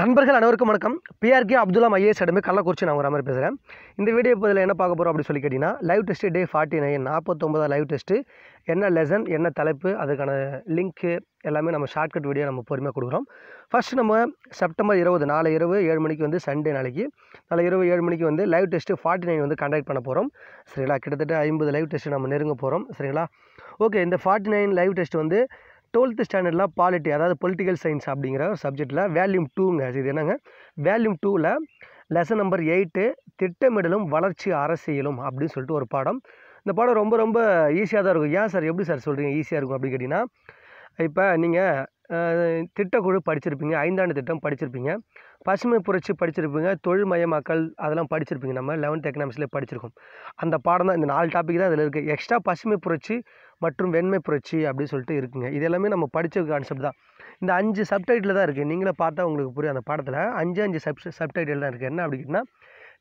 நண்பர்கள் அனைவருக்கும் வணக்கம் பிஆர்கே அப்துல்லா ஐஏஎஸ் அடமே கள்ளக்குறிச்சி நான் ஒரு மாதிரி பேசுகிறேன் இந்த வீடியோ இப்போ என்ன பார்க்க போகிறோம் அப்படின்னு சொல்லி கேட்டிங்கன்னா live test day forty nine நாற்பத்தொம்பதா லைவ் டெஸ்ட்டு என்ன லெசன் என்ன தலைப்பு அதுக்கான லிங்க்கு எல்லாமே நம்ம ஷார்ட்கட் வீடியோ நம்ம பொறுமையாக கொடுக்குறோம் ஃபஸ்ட்டு நம்ம செப்டம்பர் இருபது நாலு இரவு ஏழு மணிக்கு வந்து சண்டே நாளைக்கு நாலு இரவு ஏழு மணிக்கு வந்து லைவ் டெஸ்ட்டு ஃபார்ட்டி நைன் வந்து கண்டக்ட் பண்ண போகிறோம் சரிங்களா கிட்டத்தட்ட ஐம்பது லைவ் டெஸ்ட்டு நம்ம நெருங்க போகிறோம் சரிங்களா ஓகே இந்த ஃபார்ட்டி நைன் லைவ் டெஸ்ட் வந்து டுவெல்த்து ஸ்டாண்டர்டில் பாலிட்டி அதாவது பொலிட்டிக்கல் சயின்ஸ் அப்படிங்கிற ஒரு சப்ஜெக்டில் வேல்யூம் டூங்க இது என்னங்க வேல்யூம் டூவில் லெசன் நம்பர் எயிட்டு திட்டமிடலும் வளர்ச்சி அரசியலும் அப்படின்னு சொல்லிட்டு ஒரு பாடம் இந்த பாடம் ரொம்ப ரொம்ப ஈஸியாக தான் இருக்கும் ஏன் சார் எப்படி சார் சொல்கிறீங்க ஈஸியாக இருக்கும் அப்படின்னு கேட்டிங்கன்னா இப்போ நீங்கள் திட்டக்குழு படிச்சிருப்பீங்க ஐந்தாண்டு திட்டம் படிச்சிருப்பீங்க பசுமை புரட்சி படிச்சிருப்பீங்க மக்கள் அதெல்லாம் படிச்சிருப்பீங்க நம்ம லெவன்த் எக்கனாமிக்ஸ்லேயே படிச்சிருக்கோம் அந்த பாடம் தான் இந்த நாலு டாபிக் தான் அதில் இருக்குது எக்ஸ்ட்ரா பசுமை புரட்சி மற்றும் வெண்மை புரட்சி அப்படின்னு சொல்லிட்டு இருக்குங்க இது எல்லாமே நம்ம படித்த கான்செப்ட் தான் இந்த அஞ்சு சப்டைட்டில் தான் இருக்குது நீங்களே பார்த்தா உங்களுக்கு புரியும் அந்த பாடத்தில் அஞ்சு அஞ்சு சப் சப்டைட்டில் தான் இருக்குது என்ன அப்படின்னா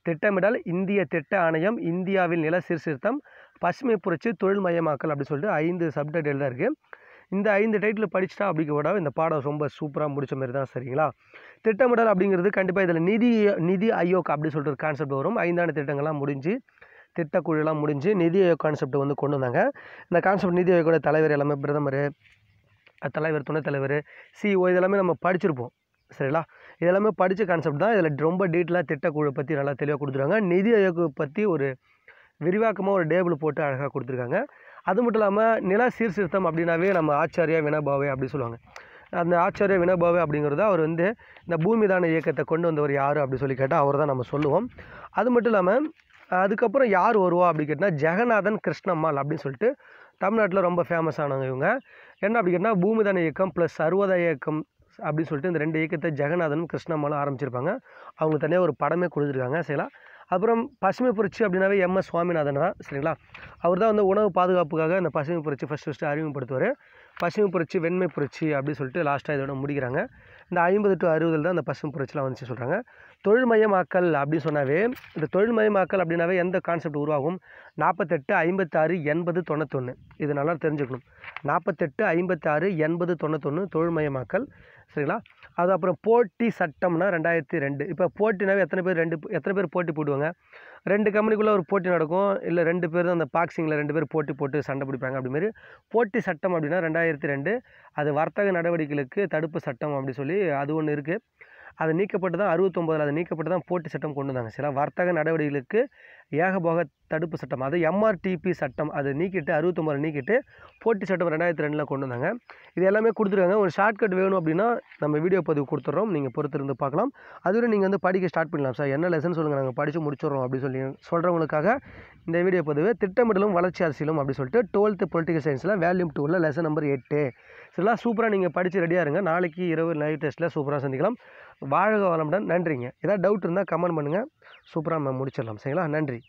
திட்டமிடல் இந்திய திட்ட ஆணையம் இந்தியாவில் நில சீர்திருத்தம் பசுமை புரட்சி தொழில் மயமாக்கல் அப்படின்னு சொல்லிட்டு ஐந்து சப்டைட்டில் தான் இருக்குது இந்த ஐந்து டைட்டில் படிச்சுட்டா அப்படிங்க கூட இந்த பாடம் ரொம்ப சூப்பராக முடிச்ச மாதிரி தான் சரிங்களா திட்டமிடல் அப்படிங்கிறது கண்டிப்பாக இதில் நிதி நிதி ஐயோக் அப்படின்னு சொல்லிட்டு ஒரு கான்செப்ட் வரும் ஐந்தாண்டு திட்டங்கள்லாம் முடிஞ்சு திட்டக்குழுலாம் முடிஞ்சு நிதி ஆயோக் கான்செப்ட் வந்து கொண்டு வந்தாங்க இந்த கான்செப்ட் நிதி ஆயோக்கோட தலைவர் எல்லாமே பிரதமர் தலைவர் துணைத் தலைவர் சிஓ e இதெல்லாமே நம்ம படிச்சிருப்போம் சரிங்களா இதெல்லாமே படித்த கான்செப்ட் தான் இதில் ரொம்ப டீட்டெயிலாக திட்டக்குழு பற்றி நல்லா தெளிவாக கொடுத்துருக்காங்க நிதி ஆயோக் பற்றி ஒரு விரிவாக்கமாக ஒரு டேபிள் போட்டு அழகாக கொடுத்துருக்காங்க அது மட்டும் இல்லாமல் நில சீர்திருத்தம் அப்படின்னாவே நம்ம ஆச்சாரியா வினபாவே அப்படின்னு சொல்லுவாங்க அந்த ஆச்சாரிய வினபாவே அப்படிங்கிறத அவர் வந்து இந்த பூமிதான இயக்கத்தை கொண்டு வந்தவர் யார் அப்படின்னு சொல்லி கேட்டால் அவர் தான் நம்ம சொல்லுவோம் அது மட்டும் இல்லாமல் அதுக்கப்புறம் யார் வருவா அப்படி கேட்டால் ஜெகநாதன் கிருஷ்ணம்மாள் அப்படின்னு சொல்லிட்டு தமிழ்நாட்டில் ரொம்ப ஃபேமஸ் ஆனவங்க இவங்க என்ன அப்படி கேட்டால் பூமிதான இயக்கம் ப்ளஸ் சர்வதா இயக்கம் அப்படின்னு சொல்லிட்டு இந்த ரெண்டு இயக்கத்தை ஜெகநாதனும் கிருஷ்ணம்மாலும் ஆரம்பிச்சிருப்பாங்க அவங்க தனியாக ஒரு படமே கொடுத்துருக்காங்க சரிங்களா அப்புறம் பசுமை புரட்சி அப்படின்னாவே எம் எஸ் சுவாமிநாதன் தான் சரிங்களா அவர் தான் வந்து உணவு பாதுகாப்புக்காக அந்த பசுமை புரட்சி ஃபஸ்ட் ஃபஸ்ட்டு அறிமுகப்படுத்துவார் பசுமை புரட்சி வெண்மை புரட்சி அப்படின்னு சொல்லிட்டு லாஸ்ட்டாக இதோட முடிக்கிறாங்க இந்த ஐம்பது டு அறுபதில் தான் அந்த பசும் புரட்சிலாம் வந்துச்சு சொல்கிறாங்க தொழில்மயமாக்கல் அப்படின்னு சொன்னாவே இந்த தொழில்மயமாக்கல் அப்படின்னாவே எந்த கான்செப்ட் உருவாகும் நாற்பத்தெட்டு ஐம்பத்தாறு எண்பது தொண்ணூத்தொன்று இது நல்லா தெரிஞ்சுக்கணும் நாற்பத்தெட்டு ஐம்பத்தாறு எண்பது தொண்ணூத்தொன்று தொழில்மயமாக்கல் சரிங்களா அது அப்புறம் போட்டி சட்டம்னா ரெண்டாயிரத்தி ரெண்டு இப்போ போட்டினாவே எத்தனை பேர் ரெண்டு எத்தனை பேர் போட்டி போடுவாங்க ரெண்டு கம்பெனிக்குள்ளே ஒரு போட்டி நடக்கும் இல்லை ரெண்டு பேர் தான் அந்த பாக்ஸிங்கில் ரெண்டு பேர் போட்டி போட்டு சண்டை பிடிப்பாங்க அப்படிமாரி போட்டி சட்டம் அப்படின்னா ரெண்டாயிரத்தி ரெண்டு அது வர்த்தக நடவடிக்கைகளுக்கு தடுப்பு சட்டம் அப்படி சொல்லி அது ஒன்று இருக்குது அது நீக்கப்பட்டு தான் அறுபத்தொம்பதில் அது நீக்கப்பட்டு தான் போட்டி சட்டம் கொண்டு வந்தாங்க சில வர்த்தக நடவடிக்கைகளுக்கு ஏகபோக தடுப்பு சட்டம் அது எம்ஆர்டிபி சட்டம் அது நீக்கிட்டு அறுபத்தொம்பதில் நீக்கிட்டு போட்டி சட்டம் ரெண்டாயிரத்தி ரெண்டில் கொண்டு வந்தாங்க இது எல்லாமே கொடுத்துருக்காங்க ஒரு ஷார்ட்கட் வேணும் அப்படின்னா நம்ம வீடியோ பதிவு கொடுத்துட்றோம் நீங்கள் பொறுத்திருந்து பார்க்கலாம் அதுவரை நீங்கள் வந்து படிக்க ஸ்டார்ட் பண்ணலாம் சார் என்ன லெசன் சொல்லுங்கள் நாங்கள் படித்து முடிச்சிடறோம் அப்படின்னு சொல்லி சொல்கிறவங்களுக்காக இந்த வீடியோ பொதுவே திட்டமிடலும் வளர்ச்சி அரசியலும் அப்படி சொல்லிட்டு டுவெல்த்து பொலிட்டிக்கல் சயின்ஸில் வேல்யூம் டூவில் லெசன் நம்பர் எட்டு இதெல்லாம் சூப்பராக நீங்கள் படித்து ரெடியாக இருங்க நாளைக்கு இரவு நைட் டெஸ்ட்டில் சூப்பராக சந்திக்கலாம் வாழ்க வளமுடன் நன்றிங்க ஏதாவது டவுட் இருந்தால் கமெண்ட் பண்ணுங்கள் சூப்பராக நம்ம முடிச்சிடலாம் சரிங்களா நன்றி